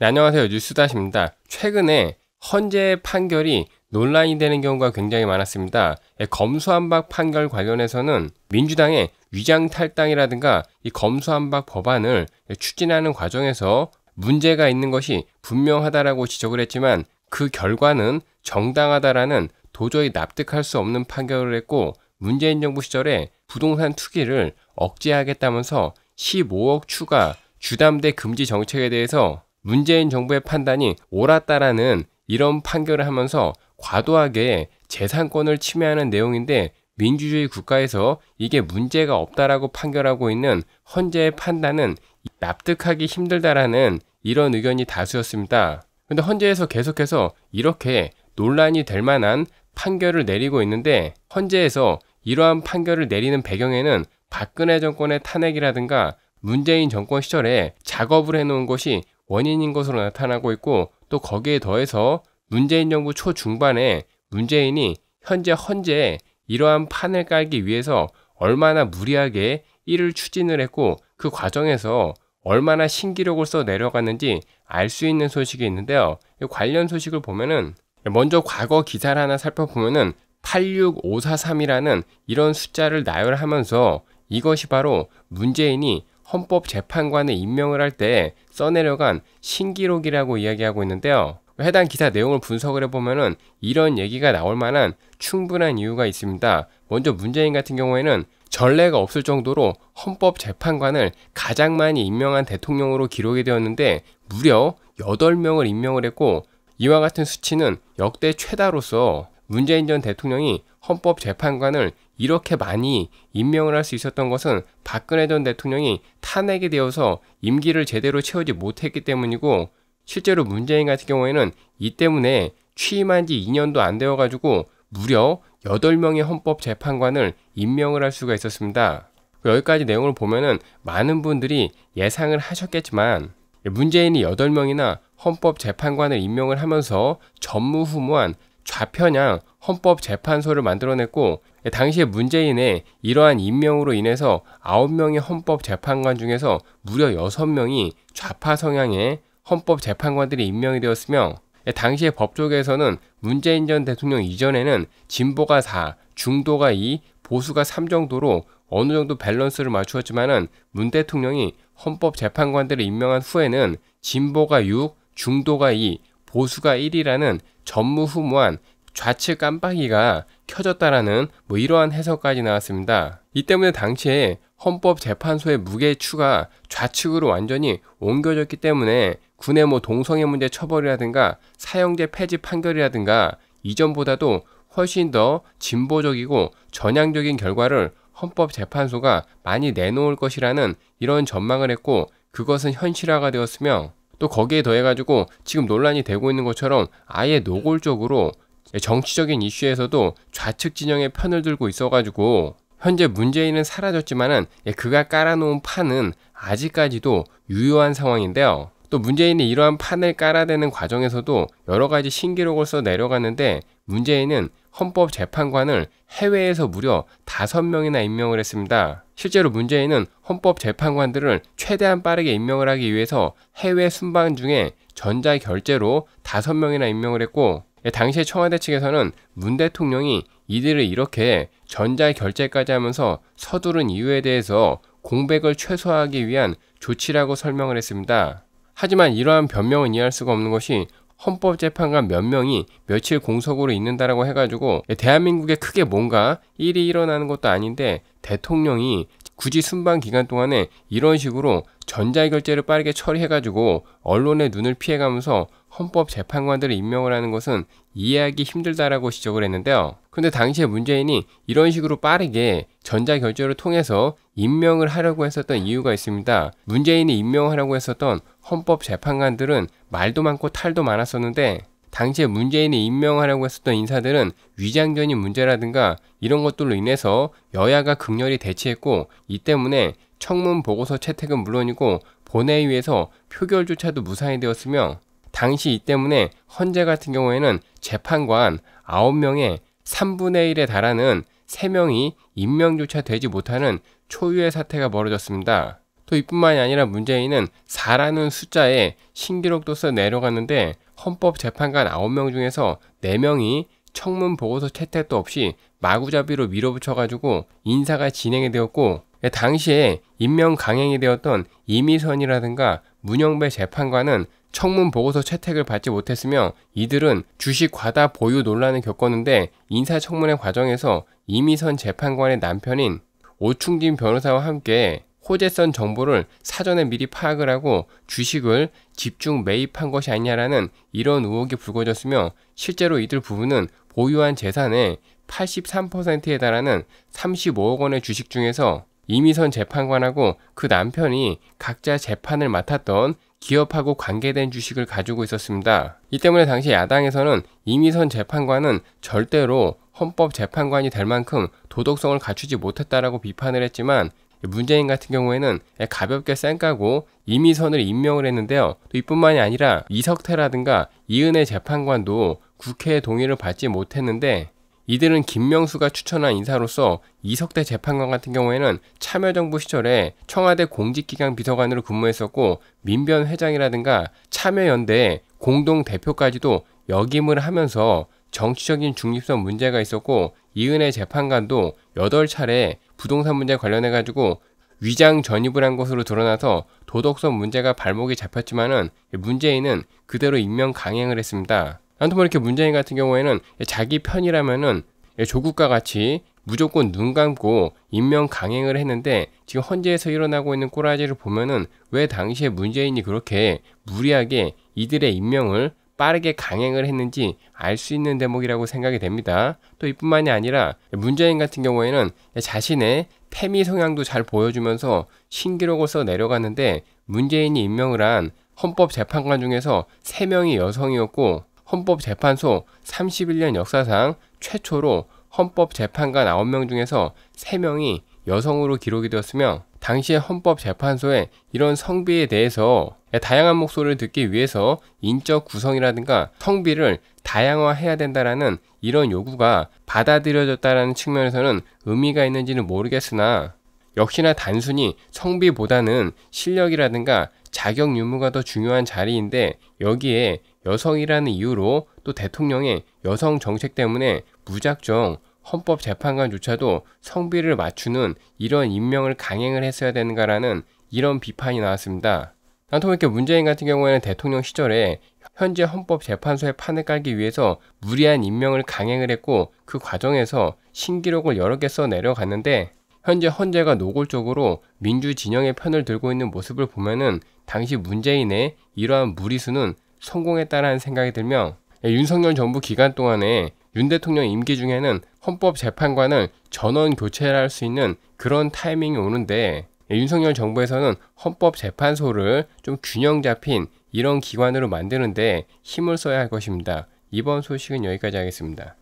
네, 안녕하세요. 뉴스다십니다. 최근에 헌재 판결이 논란이 되는 경우가 굉장히 많았습니다. 예, 검수한박 판결 관련해서는 민주당의 위장 탈당이라든가 이 검수한박 법안을 추진하는 과정에서 문제가 있는 것이 분명하다라고 지적을 했지만 그 결과는 정당하다라는 도저히 납득할 수 없는 판결을 했고 문재인 정부 시절에 부동산 투기를 억제하겠다면서 15억 추가 주담대 금지 정책에 대해서 문재인 정부의 판단이 옳았다라는 이런 판결을 하면서 과도하게 재산권을 침해하는 내용인데 민주주의 국가에서 이게 문제가 없다라고 판결하고 있는 헌재의 판단은 납득하기 힘들다라는 이런 의견이 다수였습니다. 근데 헌재에서 계속해서 이렇게 논란이 될 만한 판결을 내리고 있는데 헌재에서 이러한 판결을 내리는 배경에는 박근혜 정권의 탄핵이라든가 문재인 정권 시절에 작업을 해놓은 것이 원인인 것으로 나타나고 있고 또 거기에 더해서 문재인 정부 초중반에 문재인이 현재 헌재에 이러한 판을 깔기 위해서 얼마나 무리하게 일을 추진을 했고 그 과정에서 얼마나 신기록을써 내려갔는지 알 수 있는 소식이 있는데요. 관련 소식을 보면은 먼저 과거 기사를 하나 살펴보면은 86543이라는 이런 숫자를 나열하면서 이것이 바로 문재인이 헌법재판관에 임명을 할 때 써내려간 신기록이라고 이야기하고 있는데요. 해당 기사 내용을 분석을 해보면은 이런 얘기가 나올 만한 충분한 이유가 있습니다. 먼저 문재인 같은 경우에는 전례가 없을 정도로 헌법재판관을 가장 많이 임명한 대통령으로 기록이 되었는데 무려 8명을 임명을 했고 이와 같은 수치는 역대 최다로서 문재인 전 대통령이 헌법재판관을 이렇게 많이 임명을 할 수 있었던 것은 박근혜 전 대통령이 탄핵이 되어서 임기를 제대로 채우지 못했기 때문이고 실제로 문재인 같은 경우에는 이 때문에 취임한 지 2년도 안 되어 가지고 무려 8명의 헌법 재판관을 임명을 할 수가 있었습니다. 여기까지 내용을 보면은 많은 분들이 예상을 하셨겠지만 문재인이 8명이나 헌법 재판관을 임명을 하면서 전무후무한 좌편향 헌법재판소를 만들어냈고 당시에 문재인의 이러한 임명으로 인해서 9명의 헌법재판관 중에서 무려 6명이 좌파 성향의 헌법재판관들이 임명이 되었으며 당시에 법조계에서는 문재인 전 대통령 이전에는 진보가 4, 중도가 2, 보수가 3 정도로 어느 정도 밸런스를 맞추었지만은 문 대통령이 헌법재판관들을 임명한 후에는 진보가 6, 중도가 2, 보수가 1이라는 전무후무한 좌측 깜빡이가 켜졌다라는 뭐 이러한 해석까지 나왔습니다. 이 때문에 당시에 헌법재판소의 무게추가 좌측으로 완전히 옮겨졌기 때문에 군의 뭐 동성애 문제 처벌이라든가 사형제 폐지 판결이라든가 이전보다도 훨씬 더 진보적이고 전향적인 결과를 헌법재판소가 많이 내놓을 것이라는 이런 전망을 했고 그것은 현실화가 되었으며 또 거기에 더해가지고 지금 논란이 되고 있는 것처럼 아예 노골적으로 정치적인 이슈에서도 좌측 진영의 편을 들고 있어가지고 현재 문재인은 사라졌지만은 예, 그가 깔아놓은 판은 아직까지도 유효한 상황인데요. 또 문재인이 이러한 판을 깔아대는 과정에서도 여러 가지 신기록을 써내려갔는데 문재인은 헌법재판관을 해외에서 무려 5명이나 임명을 했습니다. 실제로 문재인은 헌법재판관들을 최대한 빠르게 임명을 하기 위해서 해외 순방 중에 전자결제로 5명이나 임명을 했고 예, 당시에 청와대 측에서는 문 대통령이 이들을 이렇게 전자결제까지 하면서 서두른 이유에 대해서 공백을 최소화하기 위한 조치라고 설명을 했습니다. 하지만 이러한 변명은 이해할 수가 없는 것이 헌법재판관 몇 명이 며칠 공석으로 있는다라고 해가지고 대한민국에 크게 뭔가 일이 일어나는 것도 아닌데 대통령이 굳이 순방 기간 동안에 이런 식으로 전자결제를 빠르게 처리해가지고 언론의 눈을 피해가면서 헌법재판관들을 임명을 하는 것은 이해하기 힘들다라고 지적을 했는데요. 근데 당시에 문재인이 이런 식으로 빠르게 전자결제를 통해서 임명을 하려고 했었던 이유가 있습니다. 문재인이 임명하려고 했었던 헌법 재판관들은 말도 많고 탈도 많았었는데 당시에 문재인이 임명하려고 했었던 인사들은 위장전이 문제라든가 이런 것들로 인해서 여야가 극렬히 대치했고 이 때문에 청문 보고서 채택은 물론이고 본회의에서 표결조차도 무산이 되었으며 당시 이 때문에 헌재 같은 경우에는 재판관 9명의 3분의 1에 달하는 3명이 임명조차 되지 못하는 초유의 사태가 벌어졌습니다. 또 이뿐만이 아니라 문재인은 4라는 숫자에 신기록도써 내려갔는데 헌법재판관 9명 중에서 4명이 청문 보고서 채택도 없이 마구잡이로 밀어붙여가지고 인사가 진행이 되었고 예, 당시에 임명 강행이 되었던 이미선이라든가 문영배 재판관은 청문 보고서 채택을 받지 못했으며 이들은 주식 과다 보유 논란을 겪었는데 인사청문회 과정에서 이미선 재판관의 남편인 오충진 변호사와 함께 호재선 정보를 사전에 미리 파악을 하고 주식을 집중 매입한 것이 아니냐라는 이런 의혹이 불거졌으며 실제로 이들 부부는 보유한 재산의 83%에 달하는 35억 원의 주식 중에서 이미선 재판관하고 그 남편이 각자 재판을 맡았던 기업하고 관계된 주식을 가지고 있었습니다. 이 때문에 당시 야당에서는 이미선 재판관은 절대로 헌법 재판관이 될 만큼 도덕성을 갖추지 못했다라고 비판을 했지만 문재인 같은 경우에는 예, 가볍게 쌩까고 이미선을 임명을 했는데요. 또 이뿐만이 아니라 이석태라든가 이은혜 재판관도 국회의 동의를 받지 못했는데 이들은 김명수가 추천한 인사로서 이석대 재판관 같은 경우에는 참여정부 시절에 청와대 공직기강 비서관으로 근무했었고 민변 회장이라든가 참여연대 공동 대표까지도 역임을 하면서 정치적인 중립성 문제가 있었고 이은혜 재판관도 8차례 부동산 문제 관련해 가지고 위장 전입을 한 것으로 드러나서 도덕성 문제가 발목이 잡혔지만은 문재인은 그대로 임명 강행을 했습니다. 아무튼 뭐 이렇게 문재인 같은 경우에는 자기 편이라면은 예, 조국과 같이 무조건 눈 감고 인명 강행을 했는데 지금 헌재에서 일어나고 있는 꼬라지를 보면은 왜 당시에 문재인이 그렇게 무리하게 이들의 인명을 빠르게 강행을 했는지 알 수 있는 대목이라고 생각이 됩니다. 또 이뿐만이 아니라 문재인 같은 경우에는 예, 자신의 태미 성향도 잘 보여주면서 신기록을 써 내려갔는데 문재인이 임명을 한 헌법재판관 중에서 3명이 여성이었고 헌법재판소 31년 역사상 최초로 헌법재판관 9명 중에서 3명이 여성으로 기록이 되었으며 당시의 헌법재판소에 이런 성비에 대해서 다양한 목소리를 듣기 위해서 인적 구성이라든가 성비를 다양화해야 된다라는 이런 요구가 받아들여졌다라는 측면에서는 의미가 있는지는 모르겠으나 역시나 단순히 성비보다는 실력이라든가 자격 유무가 더 중요한 자리인데 여기에 여성이라는 이유로 또 대통령의 여성 정책 때문에 무작정 헌법재판관조차도 성비를 맞추는 이런 임명을 강행을 했어야 되는가라는 이런 비판이 나왔습니다. 나통 이렇 문재인 같은 경우에는 대통령 시절에 현재 헌법재판소의 판을 깔기 위해서 무리한 임명을 강행을 했고 그 과정에서 신기록을 여러 개 써 내려갔는데 현재 헌재가 노골적으로 민주 진영의 편을 들고 있는 모습을 보면은 당시 문재인의 이러한 무리수는 성공했다라는 생각이 들며 예, 윤석열 정부 기간 동안에 윤 대통령 임기 중에는 헌법 재판관을 전원 교체할 수 있는 그런 타이밍이 오는데 예, 윤석열 정부에서는 헌법 재판소를 좀 균형 잡힌 이런 기관으로 만드는데 힘을 써야 할 것입니다. 이번 소식은 여기까지 하겠습니다.